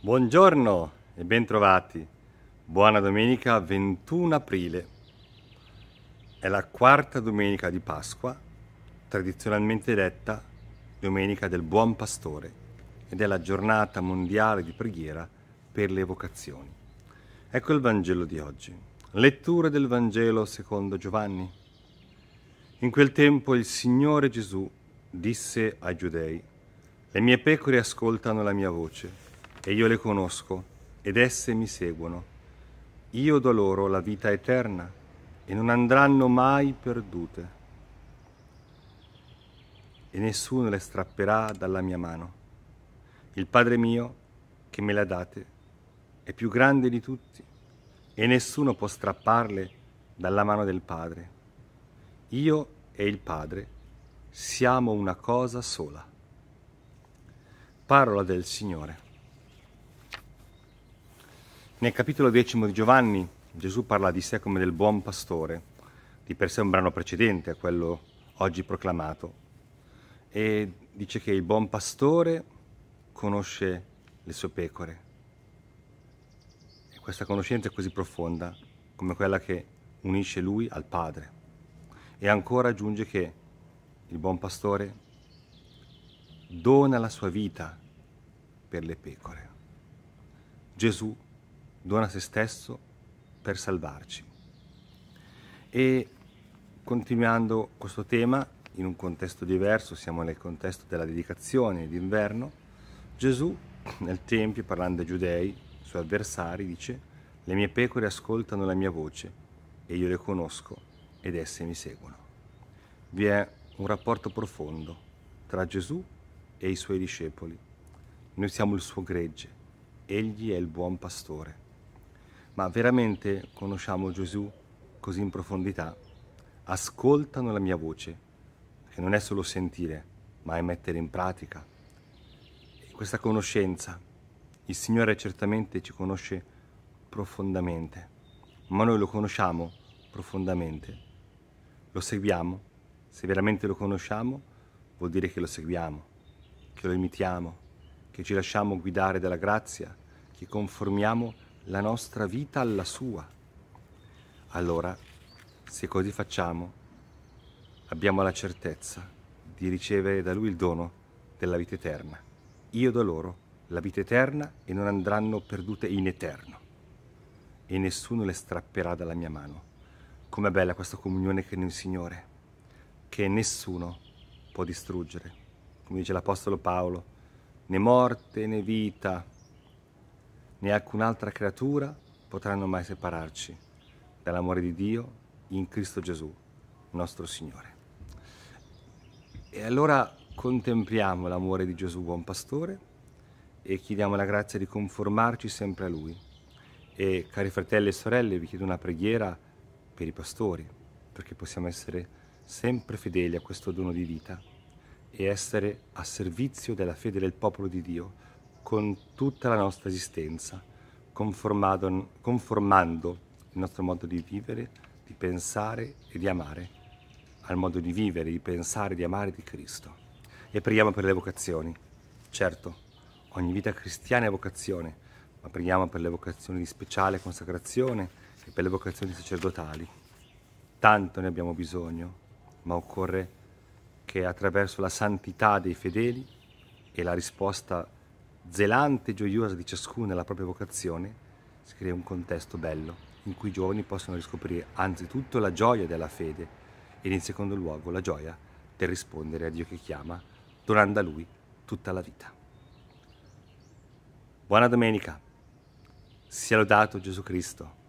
Buongiorno e bentrovati. Buona domenica 21 aprile. È la quarta domenica di Pasqua, tradizionalmente detta Domenica del Buon Pastore ed è la giornata mondiale di preghiera per le evocazioni. Ecco il Vangelo di oggi. Lettura del Vangelo secondo Giovanni. In quel tempo il Signore Gesù disse ai giudei, le mie pecore ascoltano la mia voce e io le conosco ed esse mi seguono. Io do loro la vita eterna e non andranno mai perdute e nessuno le strapperà dalla mia mano. Il Padre mio, che me la date, è più grande di tutti e nessuno può strapparle dalla mano del Padre. Io e il Padre siamo una cosa sola. Parola del Signore. Nel capitolo decimo di Giovanni Gesù parla di sé come del buon pastore, di per sé un brano precedente a quello oggi proclamato, e dice che il buon pastore conosce le sue pecore. E questa conoscenza è così profonda come quella che unisce lui al Padre. E ancora aggiunge che il buon pastore dona la sua vita per le pecore. Gesù dona se stesso per salvarci. E continuando questo tema in un contesto diverso, siamo nel contesto della dedicazione d'inverno, Gesù nel Tempio, parlando ai giudei, suoi avversari, dice, le mie pecore ascoltano la mia voce e io le conosco ed esse mi seguono. Vi è un rapporto profondo tra Gesù e i suoi discepoli. Noi siamo il suo gregge, egli è il buon pastore. Ma veramente conosciamo Gesù così in profondità? Ascoltano la mia voce, che non è solo sentire, ma è mettere in pratica. E questa conoscenza, il Signore certamente ci conosce profondamente, ma noi lo conosciamo profondamente lo seguiamo, se veramente lo conosciamo vuol dire che lo seguiamo, che lo imitiamo, che ci lasciamo guidare dalla grazia, che conformiamo la nostra vita alla sua. Allora, se così facciamo, abbiamo la certezza di ricevere da lui il dono della vita eterna. Io do loro la vita eterna e non andranno perdute in eterno e nessuno le strapperà dalla mia mano. Com'è bella questa comunione con il Signore, che nessuno può distruggere. Come dice l'Apostolo Paolo, né morte né vita né alcun'altra creatura potranno mai separarci dall'amore di Dio in Cristo Gesù, nostro Signore. E allora contempliamo l'amore di Gesù, buon pastore, e chiediamo la grazia di conformarci sempre a Lui. E cari fratelli e sorelle, vi chiedo una preghiera per i pastori, perché possiamo essere sempre fedeli a questo dono di vita e essere a servizio della fede del popolo di Dio con tutta la nostra esistenza, conformando il nostro modo di vivere, di pensare e di amare al modo di vivere, di pensare, di amare di Cristo. E preghiamo per le vocazioni. Certo, ogni vita cristiana è vocazione, ma preghiamo per le vocazioni di speciale consacrazione, e per le vocazioni sacerdotali. Tanto ne abbiamo bisogno, ma occorre che attraverso la santità dei fedeli e la risposta zelante e gioiosa di ciascuno alla propria vocazione si crei un contesto bello in cui i giovani possono riscoprire anzitutto la gioia della fede ed in secondo luogo la gioia per rispondere a Dio che chiama, donando a Lui tutta la vita. Buona domenica, sia lodato Gesù Cristo.